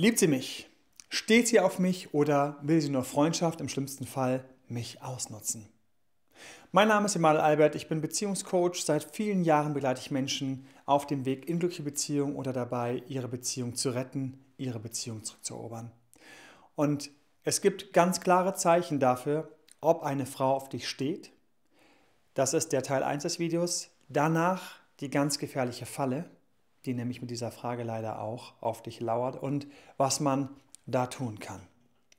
Liebt sie mich? Steht sie auf mich oder will sie nur Freundschaft, im schlimmsten Fall mich ausnutzen? Mein Name ist Jamal Albert, ich bin Beziehungscoach. Seit vielen Jahren begleite ich Menschen auf dem Weg in glückliche Beziehungen oder dabei, ihre Beziehung zu retten, ihre Beziehung zurückzuerobern. Und es gibt ganz klare Zeichen dafür, ob eine Frau auf dich steht. Das ist der Teil 1 des Videos. Danach die ganz gefährliche Falle die nämlich mit dieser Frage leider auch auf dich lauert und was man da tun kann.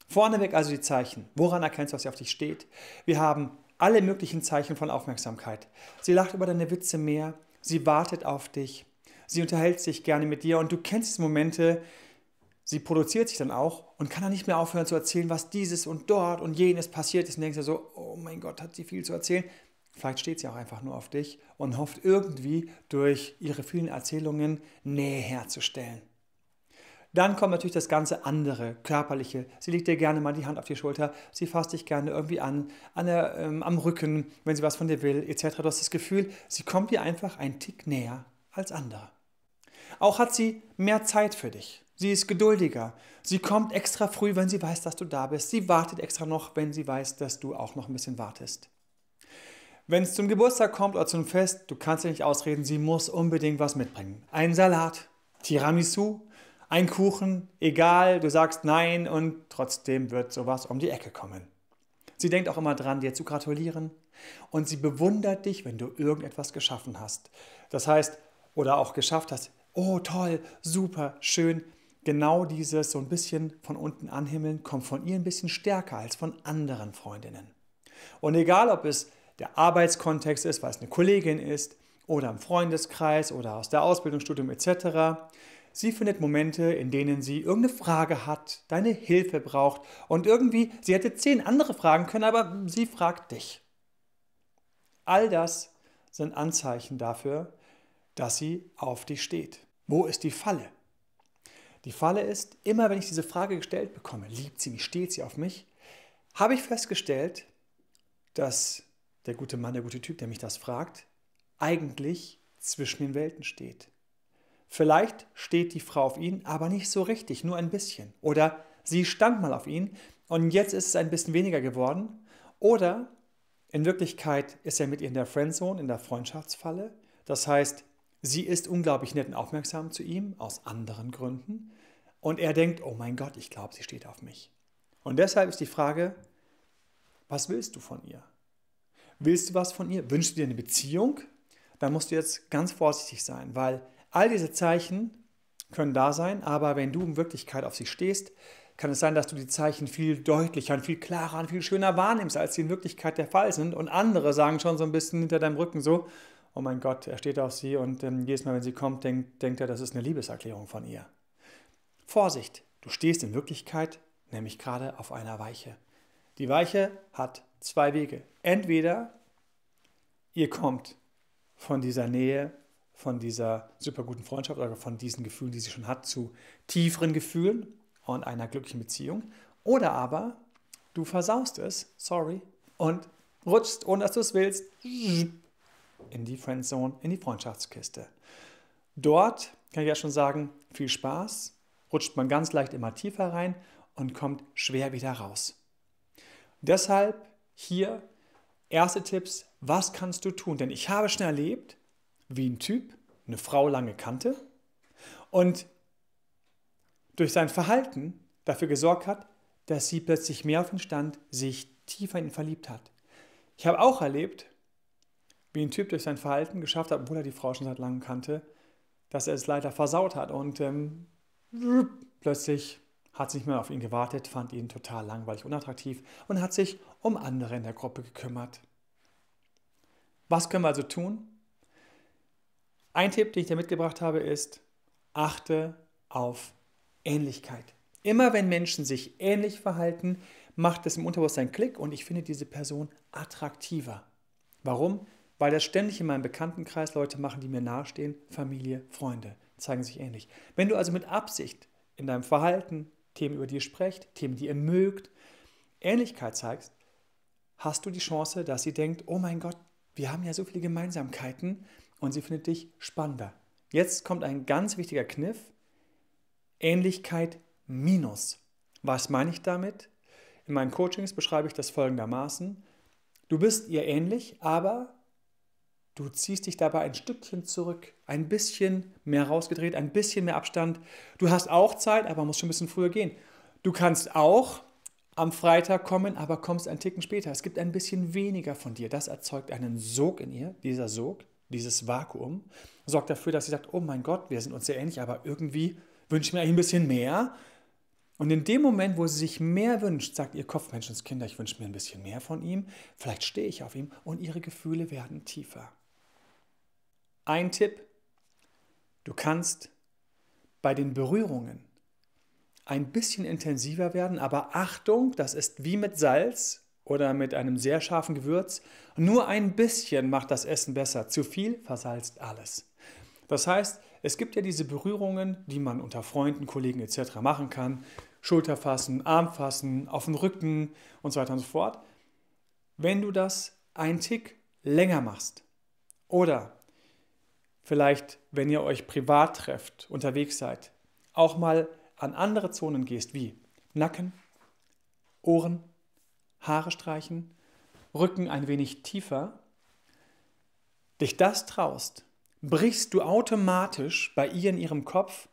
Vorneweg also die Zeichen. Woran erkennst du, was auf dich steht? Wir haben alle möglichen Zeichen von Aufmerksamkeit. Sie lacht über deine Witze mehr, sie wartet auf dich, sie unterhält sich gerne mit dir und du kennst diese Momente, sie produziert sich dann auch und kann dann nicht mehr aufhören zu erzählen, was dieses und dort und jenes passiert ist und denkst dir so, oh mein Gott, hat sie viel zu erzählen. Vielleicht steht sie auch einfach nur auf dich und hofft irgendwie durch ihre vielen Erzählungen Nähe herzustellen. Dann kommt natürlich das ganze andere, körperliche. Sie legt dir gerne mal die Hand auf die Schulter, sie fasst dich gerne irgendwie an, an der, ähm, am Rücken, wenn sie was von dir will, etc. Du hast das Gefühl, sie kommt dir einfach einen Tick näher als andere. Auch hat sie mehr Zeit für dich. Sie ist geduldiger. Sie kommt extra früh, wenn sie weiß, dass du da bist. Sie wartet extra noch, wenn sie weiß, dass du auch noch ein bisschen wartest. Wenn es zum Geburtstag kommt oder zum Fest, du kannst dir nicht ausreden, sie muss unbedingt was mitbringen. Ein Salat, Tiramisu, ein Kuchen, egal, du sagst nein und trotzdem wird sowas um die Ecke kommen. Sie denkt auch immer dran, dir zu gratulieren und sie bewundert dich, wenn du irgendetwas geschaffen hast. Das heißt, oder auch geschafft hast, oh toll, super, schön. Genau dieses so ein bisschen von unten anhimmeln kommt von ihr ein bisschen stärker als von anderen Freundinnen. Und egal, ob es der Arbeitskontext ist, weil es eine Kollegin ist oder im Freundeskreis oder aus der Ausbildungsstudium etc. Sie findet Momente, in denen sie irgendeine Frage hat, deine Hilfe braucht und irgendwie, sie hätte zehn andere fragen können, aber sie fragt dich. All das sind Anzeichen dafür, dass sie auf dich steht. Wo ist die Falle? Die Falle ist, immer wenn ich diese Frage gestellt bekomme, liebt sie mich, steht sie auf mich, habe ich festgestellt, dass der gute Mann, der gute Typ, der mich das fragt, eigentlich zwischen den Welten steht. Vielleicht steht die Frau auf ihn, aber nicht so richtig, nur ein bisschen. Oder sie stand mal auf ihn und jetzt ist es ein bisschen weniger geworden. Oder in Wirklichkeit ist er mit ihr in der Friendzone, in der Freundschaftsfalle. Das heißt, sie ist unglaublich nett und aufmerksam zu ihm, aus anderen Gründen. Und er denkt, oh mein Gott, ich glaube, sie steht auf mich. Und deshalb ist die Frage, was willst du von ihr? Willst du was von ihr? Wünschst du dir eine Beziehung? Dann musst du jetzt ganz vorsichtig sein, weil all diese Zeichen können da sein, aber wenn du in Wirklichkeit auf sie stehst, kann es sein, dass du die Zeichen viel deutlicher und viel klarer und viel schöner wahrnimmst, als sie in Wirklichkeit der Fall sind. Und andere sagen schon so ein bisschen hinter deinem Rücken so, oh mein Gott, er steht auf sie und ähm, jedes Mal, wenn sie kommt, denkt, denkt er, das ist eine Liebeserklärung von ihr. Vorsicht, du stehst in Wirklichkeit nämlich gerade auf einer Weiche. Die Weiche hat zwei Wege. Entweder ihr kommt von dieser Nähe, von dieser super guten Freundschaft oder von diesen Gefühlen, die sie schon hat, zu tieferen Gefühlen und einer glücklichen Beziehung. Oder aber du versaust es, sorry, und rutschst, ohne dass du es willst, in die Friendzone, in die Freundschaftskiste. Dort kann ich ja schon sagen, viel Spaß, rutscht man ganz leicht immer tiefer rein und kommt schwer wieder raus. Deshalb hier erste Tipps, was kannst du tun? Denn ich habe schon erlebt, wie ein Typ eine Frau lange kannte und durch sein Verhalten dafür gesorgt hat, dass sie plötzlich mehr auf ihn stand, sich tiefer in ihn verliebt hat. Ich habe auch erlebt, wie ein Typ durch sein Verhalten geschafft hat, obwohl er die Frau schon seit langem kannte, dass er es leider versaut hat und ähm, plötzlich hat nicht mehr auf ihn gewartet, fand ihn total langweilig, unattraktiv und hat sich um andere in der Gruppe gekümmert. Was können wir also tun? Ein Tipp, den ich dir mitgebracht habe, ist, achte auf Ähnlichkeit. Immer wenn Menschen sich ähnlich verhalten, macht es im Unterbewusstsein Klick und ich finde diese Person attraktiver. Warum? Weil das ständig in meinem Bekanntenkreis Leute machen, die mir nahestehen, Familie, Freunde, zeigen sich ähnlich. Wenn du also mit Absicht in deinem Verhalten, Themen, über die ihr sprecht, Themen, die ihr mögt, Ähnlichkeit zeigst, hast du die Chance, dass sie denkt, oh mein Gott, wir haben ja so viele Gemeinsamkeiten und sie findet dich spannender. Jetzt kommt ein ganz wichtiger Kniff, Ähnlichkeit minus. Was meine ich damit? In meinen Coachings beschreibe ich das folgendermaßen. Du bist ihr ähnlich, aber Du ziehst dich dabei ein Stückchen zurück, ein bisschen mehr rausgedreht, ein bisschen mehr Abstand. Du hast auch Zeit, aber musst schon ein bisschen früher gehen. Du kannst auch am Freitag kommen, aber kommst einen Ticken später. Es gibt ein bisschen weniger von dir. Das erzeugt einen Sog in ihr, dieser Sog, dieses Vakuum, sorgt dafür, dass sie sagt, oh mein Gott, wir sind uns sehr ähnlich, aber irgendwie wünsche ich mir eigentlich ein bisschen mehr. Und in dem Moment, wo sie sich mehr wünscht, sagt ihr Kopfmenschenskinder, ich wünsche mir ein bisschen mehr von ihm, vielleicht stehe ich auf ihm und ihre Gefühle werden tiefer. Ein Tipp, du kannst bei den Berührungen ein bisschen intensiver werden, aber Achtung, das ist wie mit Salz oder mit einem sehr scharfen Gewürz. Nur ein bisschen macht das Essen besser. Zu viel versalzt alles. Das heißt, es gibt ja diese Berührungen, die man unter Freunden, Kollegen etc. machen kann. Schulter fassen, Arm fassen, auf den Rücken und so weiter und so fort. Wenn du das einen Tick länger machst oder vielleicht, wenn ihr euch privat trefft, unterwegs seid, auch mal an andere Zonen gehst, wie Nacken, Ohren, Haare streichen, Rücken ein wenig tiefer, dich das traust, brichst du automatisch bei ihr in ihrem Kopf,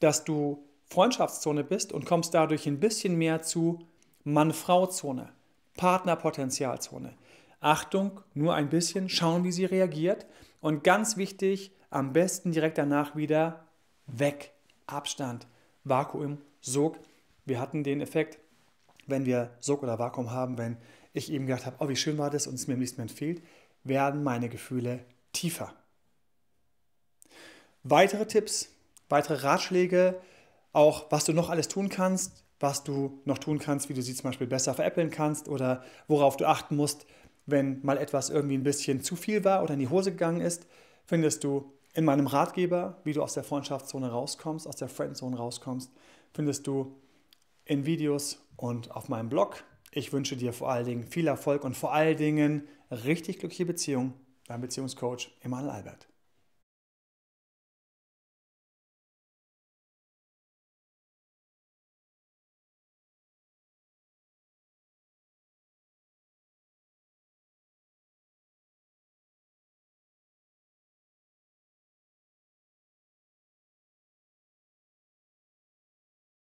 dass du Freundschaftszone bist und kommst dadurch ein bisschen mehr zu Mann-Frau-Zone, Partnerpotenzialzone. Achtung, nur ein bisschen, schauen, wie sie reagiert. Und ganz wichtig, am besten direkt danach wieder weg. Abstand, Vakuum, Sog. Wir hatten den Effekt, wenn wir Sog oder Vakuum haben, wenn ich eben gedacht habe, oh, wie schön war das und es mir am liebsten Moment fehlt, werden meine Gefühle tiefer. Weitere Tipps, weitere Ratschläge, auch was du noch alles tun kannst, was du noch tun kannst, wie du sie zum Beispiel besser veräppeln kannst oder worauf du achten musst, wenn mal etwas irgendwie ein bisschen zu viel war oder in die Hose gegangen ist, findest du in meinem Ratgeber, wie du aus der Freundschaftszone rauskommst, aus der Friendzone rauskommst, findest du in Videos und auf meinem Blog. Ich wünsche dir vor allen Dingen viel Erfolg und vor allen Dingen richtig glückliche Beziehungen. Dein Beziehungscoach Emanuel Albert.